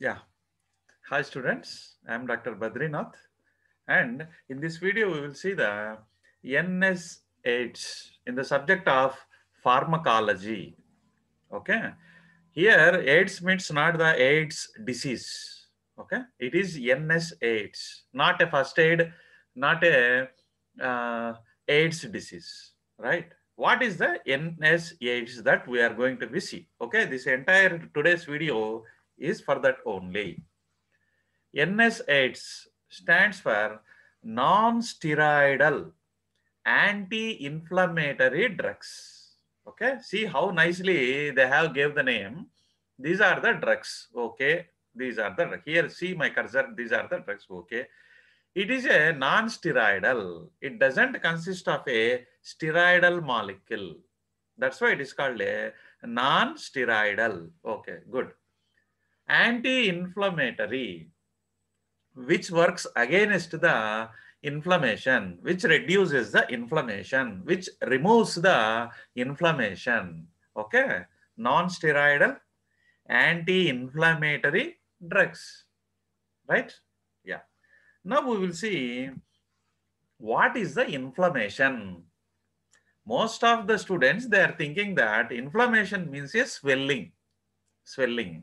Yeah. Hi students, I am Dr. Badrinath and in this video we will see the NSAIDs in the subject of pharmacology. Okay. Here AIDS means not the AIDS disease. Okay. It is NSAIDs, not a first aid, not a uh, AIDS disease, right? What is the NSAIDs that we are going to see? Okay. This entire today's video is for that only. NSAIDs stands for non-steroidal anti-inflammatory drugs. Okay, see how nicely they have gave the name. These are the drugs. Okay, these are the here. See my cursor. These are the drugs. Okay, it is a non-steroidal. It doesn't consist of a steroidal molecule. That's why it is called a non-steroidal. Okay, good anti-inflammatory which works against the inflammation which reduces the inflammation which removes the inflammation okay non-steroidal anti-inflammatory drugs right yeah now we will see what is the inflammation most of the students they are thinking that inflammation means a swelling swelling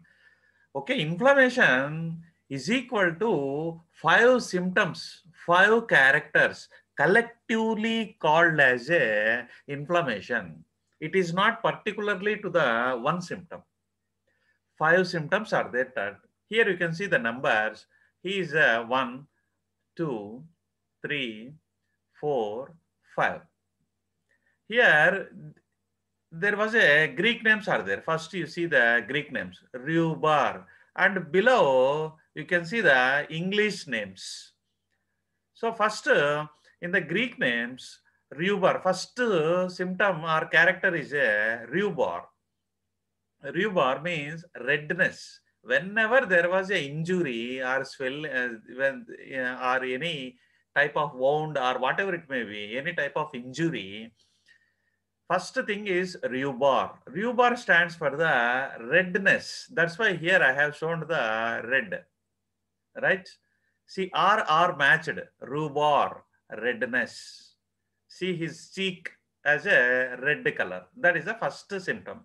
Okay, inflammation is equal to five symptoms, five characters collectively called as a inflammation. It is not particularly to the one symptom. Five symptoms are there. Here you can see the numbers. He is one, two, three, four, five. Here there was a Greek names are there. First you see the Greek names, Rubar. And below you can see the English names. So first in the Greek names, Rubar, first symptom or character is a Rubar. Rubar means redness. Whenever there was a injury or swell uh, when, uh, or any type of wound or whatever it may be, any type of injury, First thing is rhubarb. Rhubarb stands for the redness. That's why here I have shown the red, right? See, R R matched. Rhubarb, redness. See his cheek as a red color. That is the first symptom.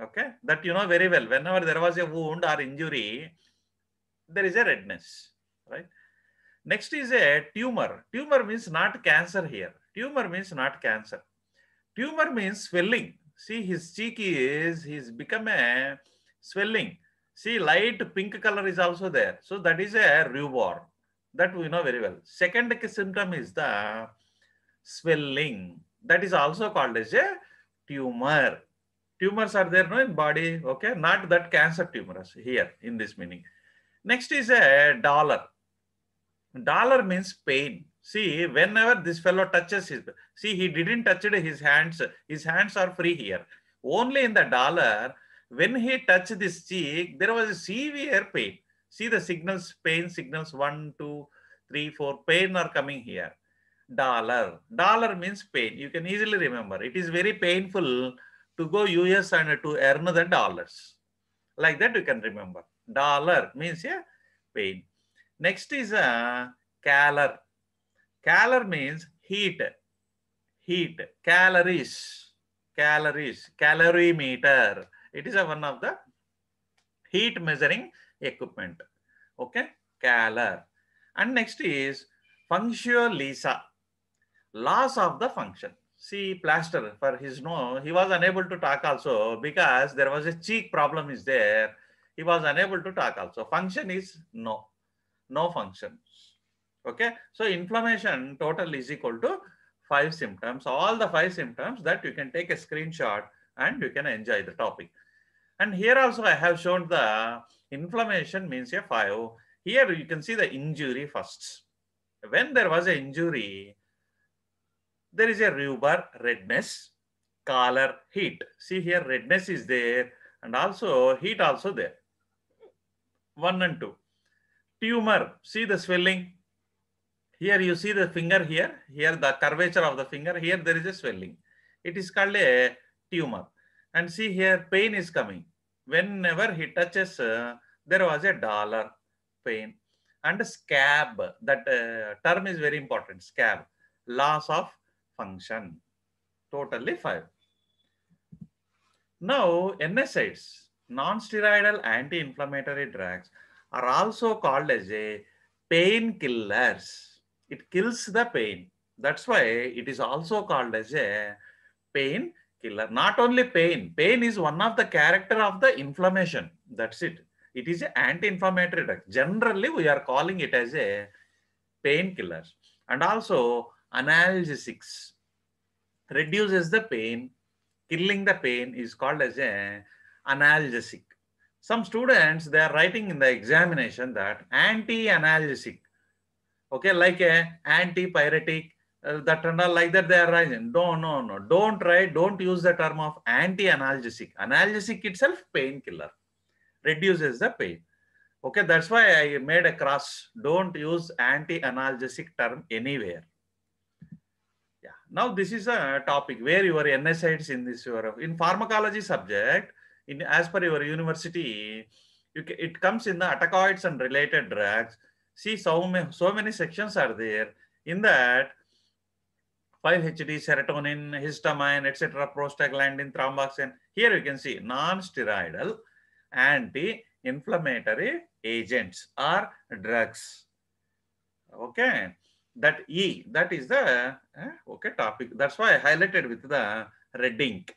Okay, that you know very well. Whenever there was a wound or injury, there is a redness, right? Next is a tumor. Tumor means not cancer here. Tumor means not cancer. Tumor means swelling. See his cheek is, he's become a swelling. See light pink color is also there. So that is a rubor. That we know very well. Second symptom is the swelling. That is also called as a tumor. Tumors are there no, in body, okay? Not that cancer tumors here in this meaning. Next is a dollar. Dollar means pain. See, whenever this fellow touches his, see, he didn't touch his hands. His hands are free here. Only in the dollar, when he touched this cheek, there was a severe pain. See the signals, pain signals one, two, three, four, pain are coming here. Dollar. Dollar means pain. You can easily remember. It is very painful to go US and to earn the dollars. Like that you can remember. Dollar means yeah, pain. Next is a uh, Calor means heat, heat, calories, calories, calorimeter. It is a one of the heat measuring equipment. Okay, calor. And next is functio lisa, loss of the function. See, Plaster, for his nose, he was unable to talk also because there was a cheek problem is there. He was unable to talk also. Function is no, no function. Okay, so inflammation total is equal to five symptoms, all the five symptoms that you can take a screenshot and you can enjoy the topic. And here also I have shown the inflammation means a five. Here you can see the injury first. When there was an injury, there is a rubor redness, color heat. See here redness is there and also heat also there. One and two. Tumor, see the swelling, here you see the finger here, here the curvature of the finger, here there is a swelling. It is called a tumor. And see here, pain is coming. Whenever he touches, uh, there was a dollar pain. And scab, that uh, term is very important, scab. Loss of function. Totally five. Now, NSAIDs, non-steroidal anti-inflammatory drugs, are also called as a painkillers it kills the pain. That's why it is also called as a pain killer. Not only pain, pain is one of the character of the inflammation. That's it. It is an anti-inflammatory drug. Generally, we are calling it as a painkiller. And also analgesics reduces the pain. Killing the pain is called as a analgesic. Some students, they are writing in the examination that anti-analgesic okay like a anti-piratic uh, that and all like that they are rising no no no don't try don't use the term of anti-analgesic analgesic itself painkiller reduces the pain okay that's why i made a cross don't use anti-analgesic term anywhere yeah now this is a topic where your NSAIDs in this your in pharmacology subject in as per your university you, it comes in the atacoids and related drugs see so many, so many sections are there in that 5 H D serotonin, histamine, etc., prostaglandin, thromboxin. Here you can see non-steroidal anti-inflammatory agents or drugs. Okay, that E, that is the eh, okay topic. That's why I highlighted with the red ink.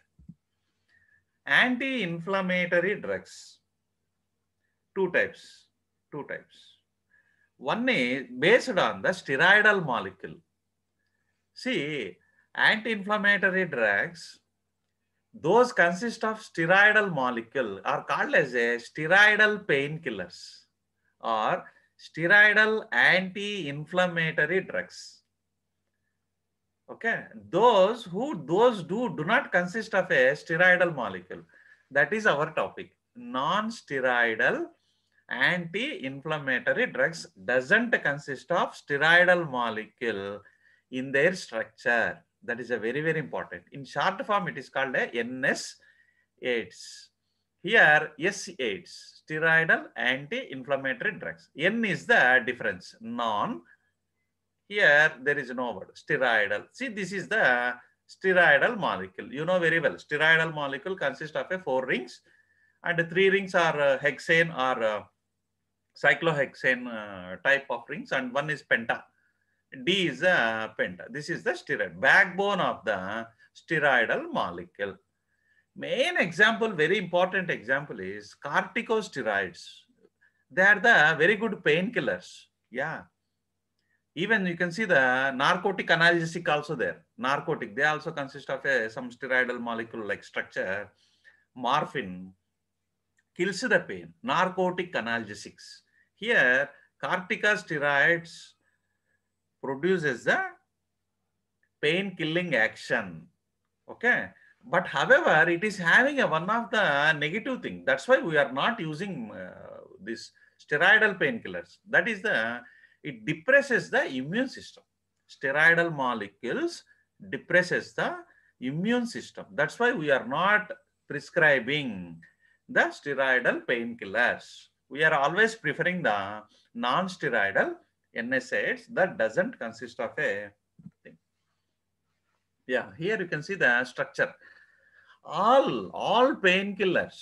Anti-inflammatory drugs, two types, two types. One is based on the steroidal molecule. See, anti-inflammatory drugs, those consist of steroidal molecule are called as a steroidal painkillers or steroidal anti-inflammatory drugs. Okay, those who those do do not consist of a steroidal molecule. That is our topic. Non-steroidal anti-inflammatory drugs doesn't consist of steroidal molecule in their structure. That is a very, very important. In short form, it is called a NSAIDs. Here, SAIDs, steroidal anti-inflammatory drugs. N is the difference, non. Here, there is no word, steroidal. See, this is the steroidal molecule. You know very well, steroidal molecule consists of a four rings and three rings are uh, hexane or uh, cyclohexane uh, type of rings and one is penta. D is a uh, penta. This is the steroid, backbone of the steroidal molecule. Main example, very important example is corticosteroids. They are the very good painkillers. Yeah. Even you can see the narcotic analgesic also there. Narcotic, they also consist of a, uh, some steroidal molecule like structure. Morphine, kills the pain, narcotic analgesics. Here, corticosteroids produces the pain killing action. Okay. But however, it is having a one of the negative thing. That's why we are not using uh, this steroidal painkillers. That is the, it depresses the immune system. Steroidal molecules depresses the immune system. That's why we are not prescribing the steroidal painkillers. We are always preferring the non-steroidal NSAIDs that doesn't consist of a thing. Yeah, here you can see the structure. All, all painkillers,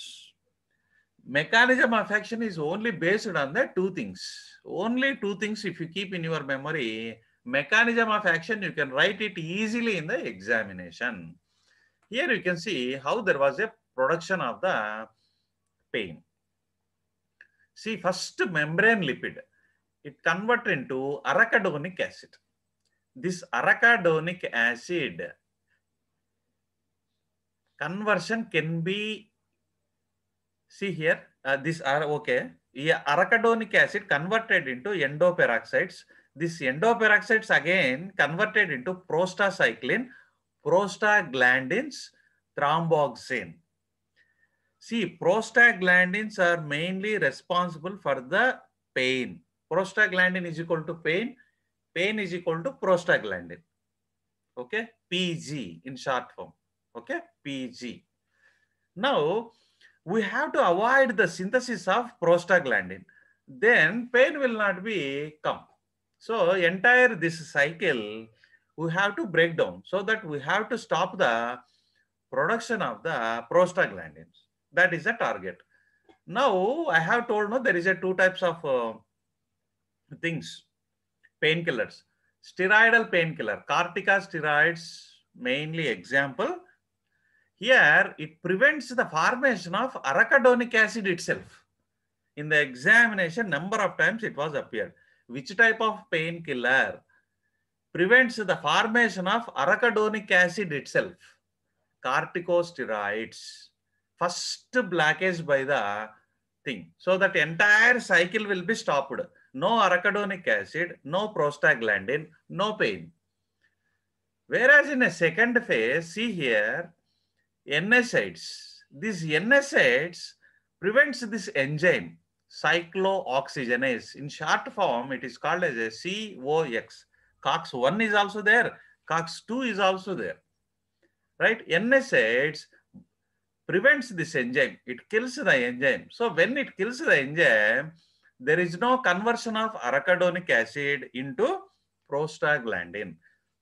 mechanism of action is only based on the two things. Only two things if you keep in your memory, mechanism of action, you can write it easily in the examination. Here you can see how there was a production of the pain. See, first membrane lipid, it convert into arachidonic acid. This arachidonic acid conversion can be, see here, uh, are okay. Yeah, arachidonic acid converted into endoperoxides. This endoperoxides again converted into prostacycline, prostaglandins, thromboxane. See, prostaglandins are mainly responsible for the pain. Prostaglandin is equal to pain. Pain is equal to prostaglandin. Okay, PG in short form. Okay, PG. Now, we have to avoid the synthesis of prostaglandin. Then pain will not be come. So entire this cycle, we have to break down so that we have to stop the production of the prostaglandins. That is the target. Now, I have told no, there is a two types of uh, things, painkillers. Steroidal painkiller, corticosteroids, mainly example. Here, it prevents the formation of arachidonic acid itself. In the examination, number of times it was appeared. Which type of painkiller prevents the formation of arachidonic acid itself? Corticosteroids first blockage by the thing. So that entire cycle will be stopped. No arachidonic acid, no prostaglandin, no pain. Whereas in a second phase, see here, NSAIDs. These NSAIDs prevents this enzyme, cyclooxygenase. In short form, it is called as a COX. COX-1 is also there. COX-2 is also there. Right? NSAIDs prevents this enzyme. It kills the enzyme. So when it kills the enzyme, there is no conversion of arachidonic acid into prostaglandin.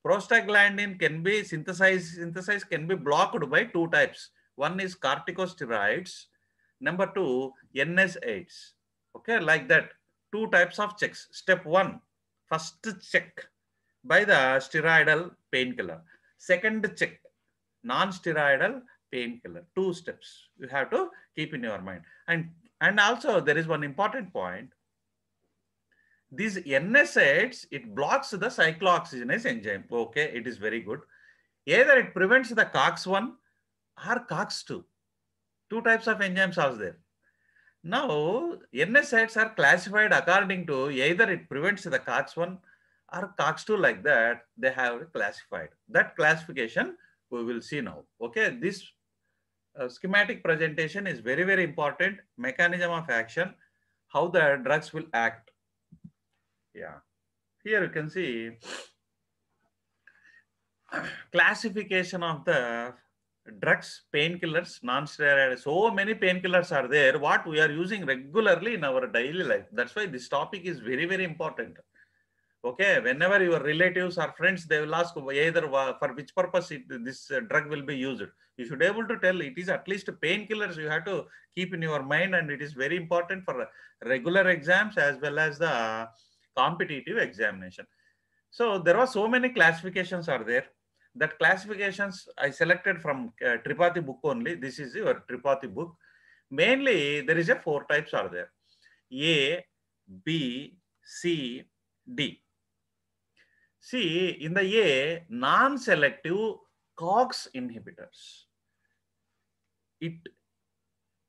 Prostaglandin can be synthesized, synthesized can be blocked by two types. One is corticosteroids. Number two, NSAIDs. Okay, like that. Two types of checks. Step one, first check by the steroidal painkiller. Second check, non-steroidal painkiller. Two steps you have to keep in your mind. And, and also there is one important point. These NSAIDs, it blocks the cyclooxygenase enzyme. Okay, it is very good. Either it prevents the COX-1 or COX-2. Two types of enzymes are there. Now, NSAIDs are classified according to either it prevents the COX-1 or COX-2 like that, they have classified. That classification we will see now. Okay, this uh, schematic presentation is very, very important. Mechanism of action, how the drugs will act. Yeah. Here you can see classification of the drugs, painkillers, non So many painkillers are there. What we are using regularly in our daily life. That's why this topic is very, very important okay whenever your relatives or friends they will ask either for which purpose it, this drug will be used you should able to tell it is at least painkillers you have to keep in your mind and it is very important for regular exams as well as the competitive examination so there are so many classifications are there that classifications i selected from uh, tripathi book only this is your tripathi book mainly there is a four types are there a b c d See, in the A, non-selective COX inhibitors. It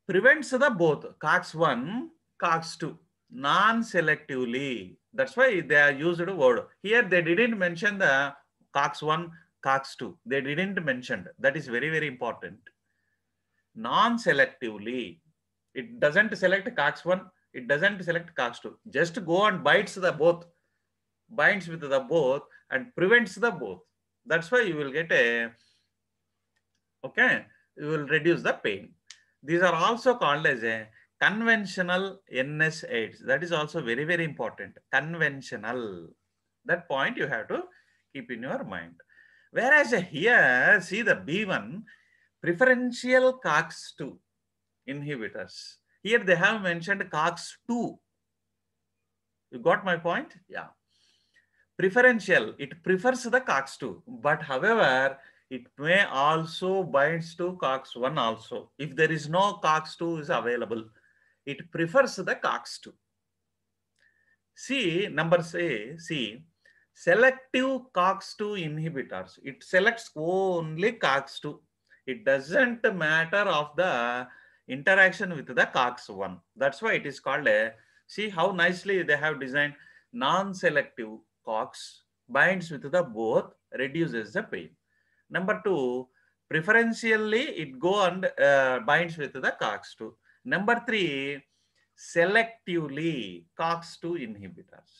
prevents the both COX-1, COX-2, non-selectively. That's why they are used word. Here they didn't mention the COX-1, COX-2. They didn't mention. That is very, very important. Non-selectively. It doesn't select COX-1. It doesn't select COX-2. Just go and bites the both binds with the both and prevents the both. That's why you will get a, okay, you will reduce the pain. These are also called as a conventional NS aids. That is also very, very important. Conventional. That point you have to keep in your mind. Whereas here, see the B1, preferential COX2 inhibitors. Here they have mentioned COX2. You got my point? Yeah preferential, it prefers the COX2. But however, it may also binds to COX1 also. If there is no COX2 is available, it prefers the COX2. See, number say, see, selective COX2 inhibitors. It selects only COX2. It doesn't matter of the interaction with the COX1. That's why it is called a, see how nicely they have designed non-selective cox binds with the both, reduces the pain. Number two, preferentially it go and uh, binds with the COX2. Number three, selectively COX2 inhibitors.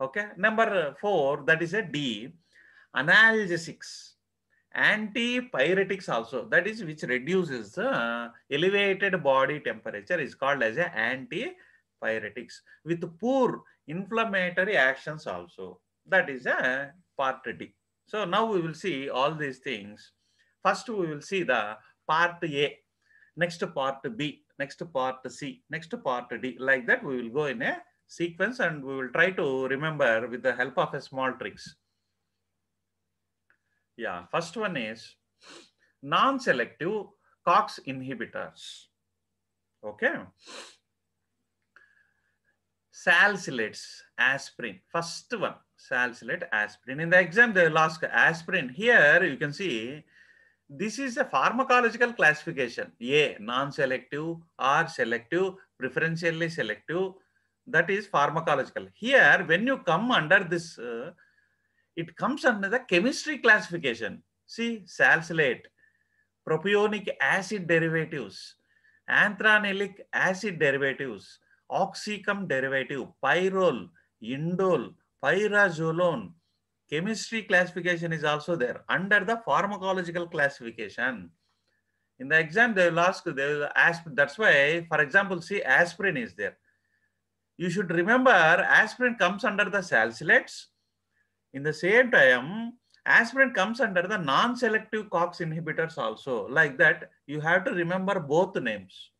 Okay. Number four, that is a D, analgesics, antipyretics also, that is which reduces the elevated body temperature is called as a antipyretics with poor inflammatory actions also. That is a part D. So now we will see all these things. First, we will see the part A, next part B, next part C, next part D. Like that, we will go in a sequence and we will try to remember with the help of a small tricks. Yeah, first one is non-selective COX inhibitors. Okay salicylates, aspirin. First one, salicylate, aspirin. In the exam, they will ask aspirin. Here, you can see, this is a pharmacological classification. A, non-selective, or selective, preferentially selective. That is pharmacological. Here, when you come under this, uh, it comes under the chemistry classification. See, salicylate, propionic acid derivatives, anthranilic acid derivatives, oxycum derivative, pyrrole, indole, pyrazolone. Chemistry classification is also there under the pharmacological classification. In the exam, they will ask, they will ask, that's why, for example, see aspirin is there. You should remember aspirin comes under the salicylates. In the same time, aspirin comes under the non-selective COX inhibitors also. Like that, you have to remember both names.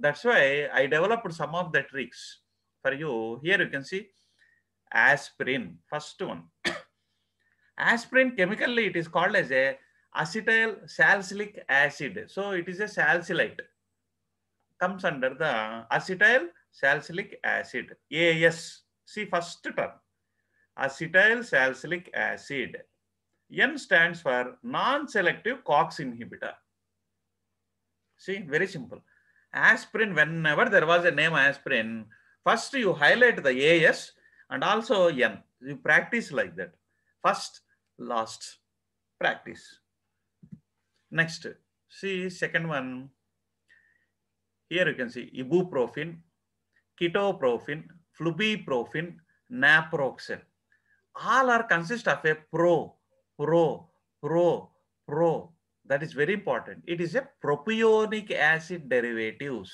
That's why I developed some of the tricks for you. Here you can see aspirin, first one. aspirin chemically it is called as a acetyl salicylic acid. So it is a salicylate. Comes under the acetyl salicylic acid. AS. See first term. Acetyl salicylic acid. N stands for non-selective COX inhibitor. See, very simple aspirin, whenever there was a name aspirin, first you highlight the AS and also N. You practice like that. First, last, practice. Next, see second one. Here you can see ibuprofen, ketoprofen, flubiprofen, naproxen. All are consist of a pro, pro, pro, pro, that is very important. It is a propionic acid derivatives.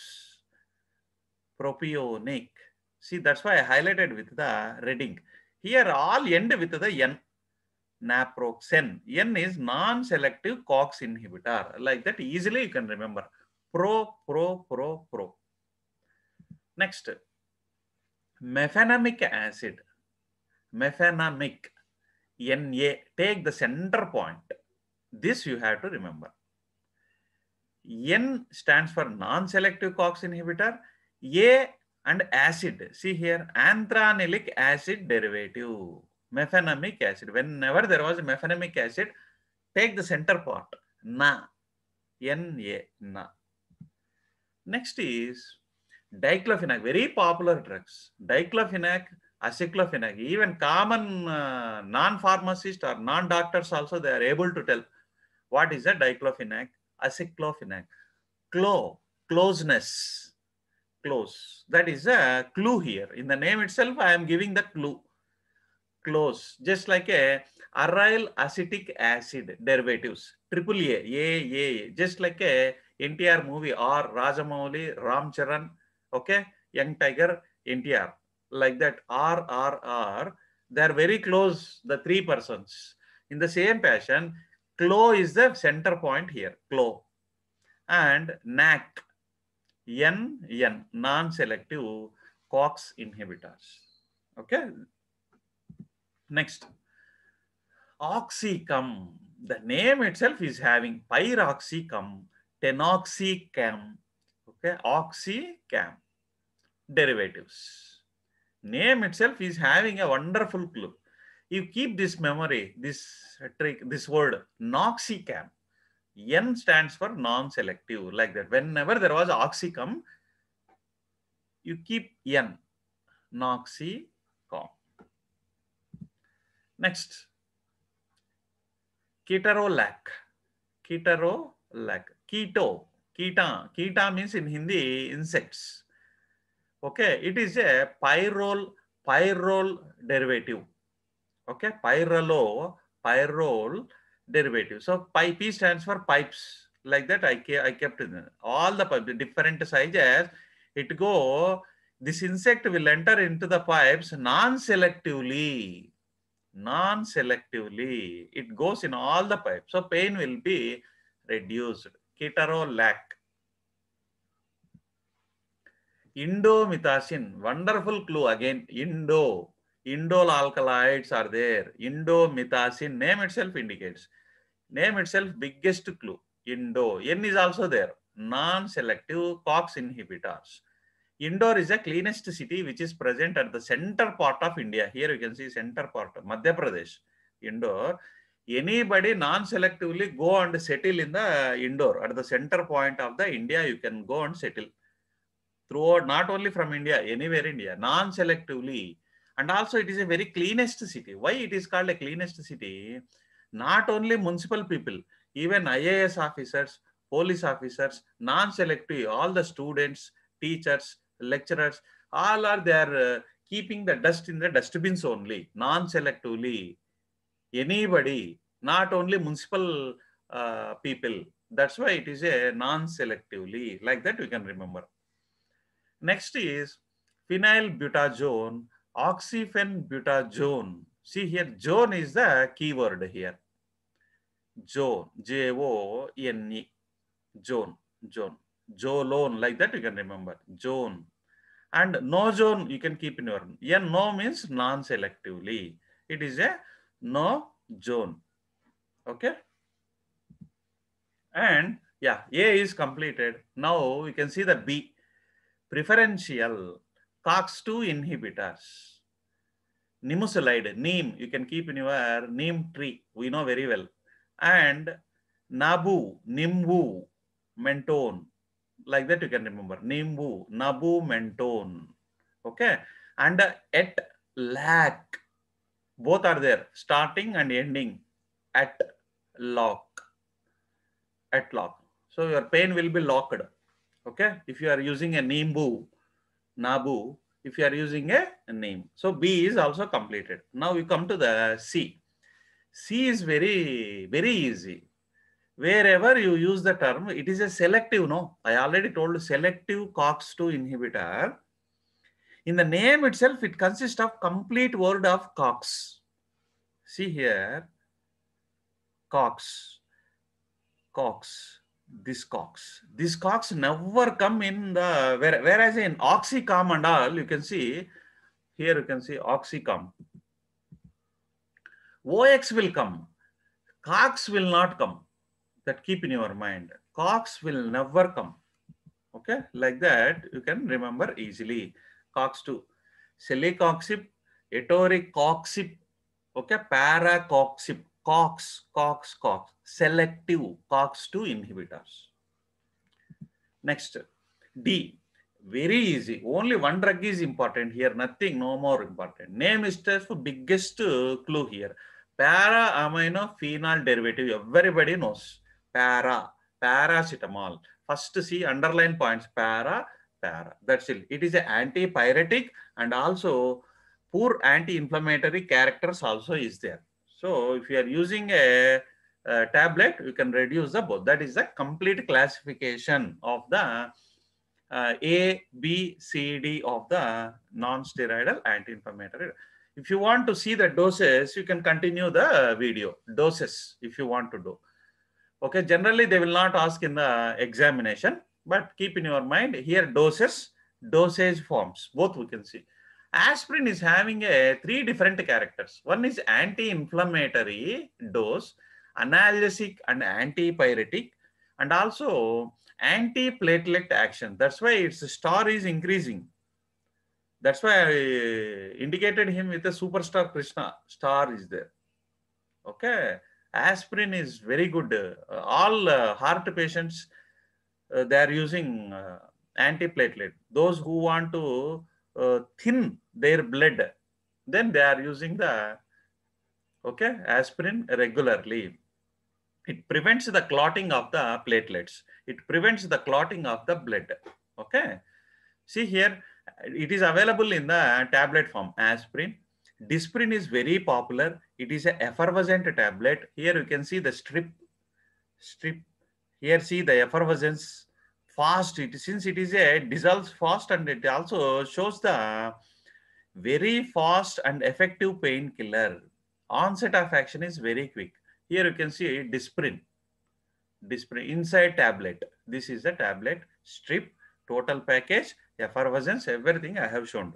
Propionic. See, that's why I highlighted with the reading. Here all end with the N. Naproxen. N is non-selective COX inhibitor. Like that easily you can remember. Pro, pro, pro, pro. Next. methanamic acid. Methanamic. NA. Take the center point. This you have to remember. N stands for non-selective COX inhibitor. A and acid. See here, anthranilic acid derivative, mephenamic acid. Whenever there was mephenamic acid, take the center part, Na, N-A, Na. Next is diclofenac, very popular drugs. Diclofenac, aciclofenac, even common uh, non-pharmacists or non-doctors also, they are able to tell what is a diclofenac? Aciclofenac. Clo, closeness, close. That is a clue here. In the name itself, I am giving the clue. Close, just like a aryl acetic acid derivatives, triple A, A, A, just like a NTR movie or Rajamouli, Ram Charan, okay, Young Tiger, NTR, like that, R, R, R, they are very close, the three persons. In the same fashion, Clo is the center point here, clo. And NAC, NN, non-selective COX inhibitors. Okay. Next, oxycum. The name itself is having pyroxycum, tenoxycam, okay, oxycam derivatives. Name itself is having a wonderful clue you keep this memory, this trick, this word, noxicam. N stands for non-selective, like that. Whenever there was oxycom, you keep N, noxicom. Next, ketorolac, ketorolac, keto, keta, keta means in Hindi insects. Okay, it is a pyrrole, pyrrole derivative. Okay, pyrolo, pyrrole derivative. So pi P stands for pipes. Like that, I, I kept all the pipes, different sizes. It go, this insect will enter into the pipes non-selectively. Non-selectively. It goes in all the pipes. So pain will be reduced. lac indomethacin, wonderful clue again, Indo indole alkaloids are there. Indomethacin name itself indicates. Name itself biggest clue. Indo. N is also there. Non-selective COX inhibitors. Indore is the cleanest city which is present at the center part of India. Here you can see center part, Madhya Pradesh, Indore. Anybody non-selectively go and settle in the Indore. At the center point of the India, you can go and settle. Throughout, not only from India, anywhere India, non-selectively and also it is a very cleanest city. Why it is called a cleanest city? Not only municipal people, even IAS officers, police officers, non-selective, all the students, teachers, lecturers, all are there uh, keeping the dust in the dustbins only, non-selectively. Anybody, not only municipal uh, people. That's why it is a non-selectively. Like that we can remember. Next is phenyl butazone oxyphenbutazone. See here, zone is the keyword here. Zone, J-O-N-E, zone, zone. Jolone, like that you can remember, zone. And no zone you can keep in your, yeah, no means non-selectively. It is a no zone, okay? And yeah, A is completed. Now we can see the B, preferential COX2 inhibitors. Nimusulide, neem, you can keep in your neem tree, we know very well. And Nabu, Nimbu, Mentone. Like that you can remember. Nimbu, Nabu, Mentone. Okay. And uh, et lac. Both are there, starting and ending. At lock. At lock. So your pain will be locked. Okay. If you are using a Nimbu, Nabu if you are using a name. So B is also completed. Now we come to the C. C is very, very easy. Wherever you use the term, it is a selective, no? I already told selective COX-2 inhibitor. In the name itself, it consists of complete word of COX. See here, COX, COX. This this COX never come in the, whereas in oxycom and all, you can see, here you can see oxycom. OX will come, cox will not come. That keep in your mind. Cox will never come. Okay, like that you can remember easily. Cox 2, silicoxib, etoricoxib, okay, paracoxib. COX, COX, COX, selective COX2 inhibitors. Next, D, very easy. Only one drug is important here, nothing, no more important. Name is the biggest clue here. Para amino phenol derivative, everybody knows. Para, paracetamol. First see underline points, para, para. That's it. It is an antipyretic and also poor anti-inflammatory characters also is there. So if you are using a, a tablet, you can reduce the both. That is the complete classification of the uh, A, B, C, D of the non-steroidal anti-inflammatory. If you want to see the doses, you can continue the video, doses, if you want to do. Okay, generally they will not ask in the examination, but keep in your mind here doses, dosage forms, both we can see aspirin is having a three different characters. One is anti-inflammatory dose, analgesic and antipyretic, and also antiplatelet action. That's why its star is increasing. That's why I indicated him with a superstar Krishna. Star is there. Okay. Aspirin is very good. Uh, all uh, heart patients, uh, they are using uh, antiplatelet. Those who want to uh, thin their blood, then they are using the okay aspirin regularly. It prevents the clotting of the platelets. It prevents the clotting of the blood. Okay. See here, it is available in the tablet form, aspirin. Disprin is very popular. It is a effervescent tablet. Here you can see the strip, strip. Here see the effervescence fast it since it is a dissolves fast and it also shows the very fast and effective painkiller onset of action is very quick here you can see disprin disprin inside tablet this is a tablet strip total package effervescence everything i have shown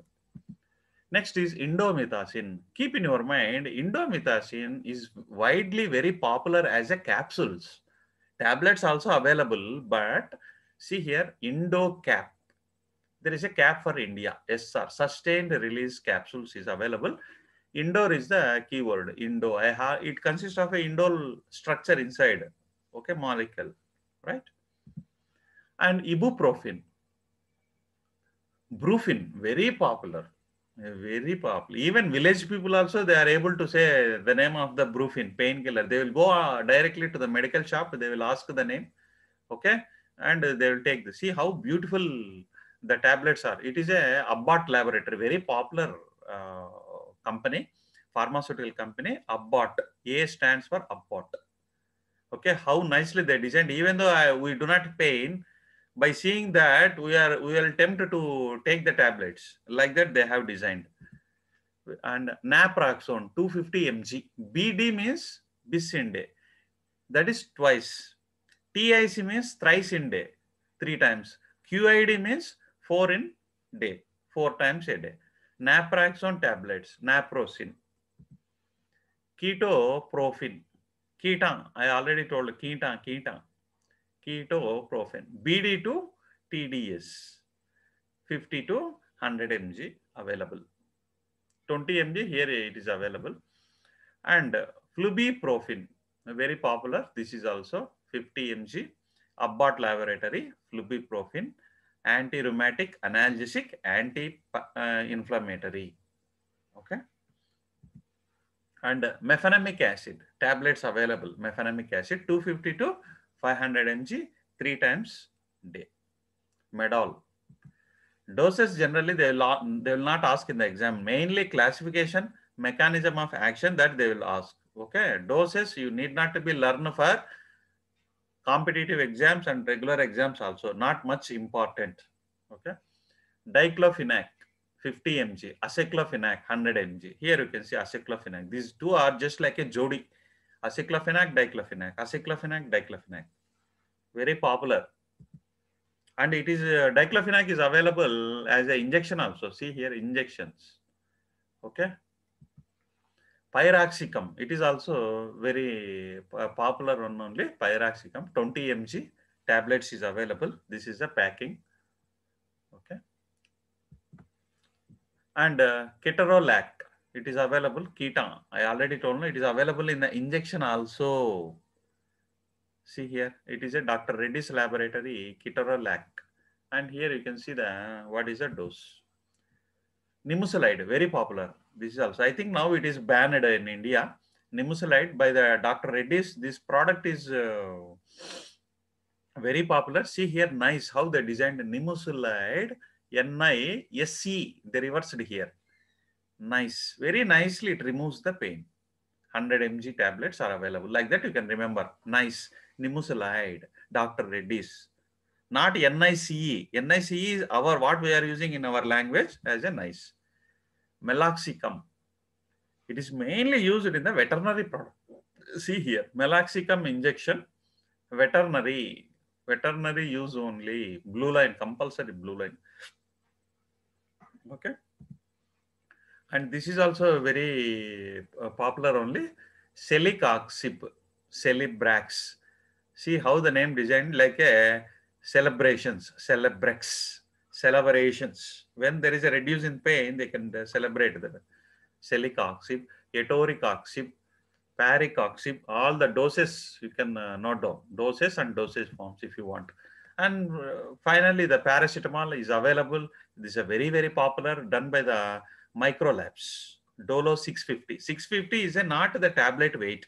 next is indomethacin keep in your mind indomethacin is widely very popular as a capsules tablets also available but See here, IndoCap. There is a cap for India, SR, sustained release capsules is available. Indoor is the keyword, Indo. It consists of a indole structure inside, okay, molecule, right? And ibuprofen, brufen, very popular, very popular. Even village people also, they are able to say the name of the brufen, painkiller. They will go uh, directly to the medical shop. They will ask the name. Okay and they will take this. See how beautiful the tablets are. It is a Abbott laboratory, very popular uh, company, pharmaceutical company, Abbott. A stands for Abbott. Okay, how nicely they designed. Even though I, we do not pain, by seeing that we are we will tempted to take the tablets like that they have designed. And naproxen 250 mg. BD means bisinde. That is twice TIC means thrice in day, three times. QID means four in day, four times a day. Naproxen tablets, naproxen. Ketoprofen, ketone, I already told ketone, ketone. Ketoprofen, BD to TDS, 50 to 100 mg available. 20 mg here it is available. And flubiprofen, very popular. This is also 50 mg Abbott Laboratory flubiprofene anti-rheumatic analgesic anti-inflammatory okay and mefenamic acid tablets available mefenamic acid 250 to 500 mg three times day medol doses generally they will, they will not ask in the exam mainly classification mechanism of action that they will ask okay doses you need not to be learn for competitive exams and regular exams also not much important okay diclofenac 50 mg aceclofenac 100 mg here you can see aceclofenac these two are just like a jodi aceclofenac diclofenac aceclofenac diclofenac very popular and it is uh, diclofenac is available as an injection also see here injections okay pyraxicum. It is also very popular one only pyraxicum. 20 mg tablets is available. This is a packing. Okay. And uh, ketorolac. It is available. Ketan. I already told you it is available in the injection also. See here, it is a Dr. Reddy's laboratory ketorolac. And here you can see the what is the dose. Nimusolide. very popular. This is also, I think now it is banned in India. Nimusulide by the Dr. Reddy's. This product is uh, very popular. See here, nice how they designed Nimusulide, N-I-S-C, they reversed here. Nice, very nicely it removes the pain. 100 mg tablets are available. Like that you can remember. Nice, Nimusolide, Dr. Reddy's. Not NICE. NICE is our what we are using in our language as a nice. Meloxicam. It is mainly used in the veterinary product. See here, Meloxicam injection, veterinary, veterinary use only, blue line, compulsory blue line. Okay. And this is also very uh, popular only, Celicoxib, Celibrax. See how the name designed like a celebrations, Celebrex celebrations. When there is a reduce in pain, they can uh, celebrate the celecoxib, etoricoxib, paracoxib, all the doses you can uh, note down, doses and dosage forms if you want. And uh, finally, the paracetamol is available. This is very, very popular, done by the micro labs. Dolo 650. 650 is a, not the tablet weight.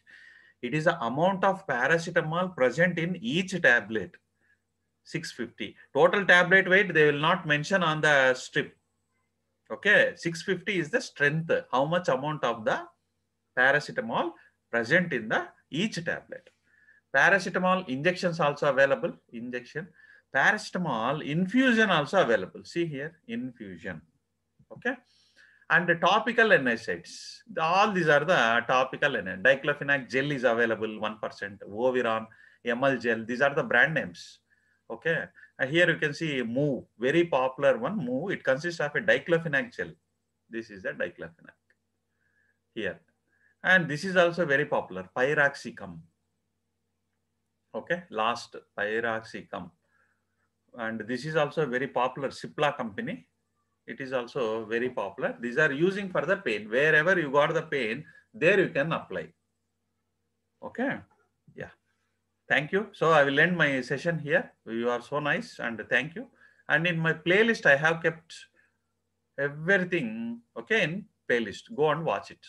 It is the amount of paracetamol present in each tablet. 650 total tablet weight they will not mention on the strip okay 650 is the strength how much amount of the paracetamol present in the each tablet paracetamol injections also available injection paracetamol infusion also available see here infusion okay and the topical NSAIDs. All these are the topical NSAIDs. Diclofenac gel is available 1%, Oviron, ML gel. These are the brand names. Okay, here you can see move, very popular one, move. It consists of a diclofenac gel. This is the diclofenac here. And this is also very popular, pyroxicum. Okay, last pyroxicum. And this is also very popular, Cipla company. It is also very popular. These are using for the pain. Wherever you got the pain, there you can apply. Okay. Thank you. So I will end my session here. You are so nice and thank you. And in my playlist, I have kept everything, okay, in playlist. Go and watch it.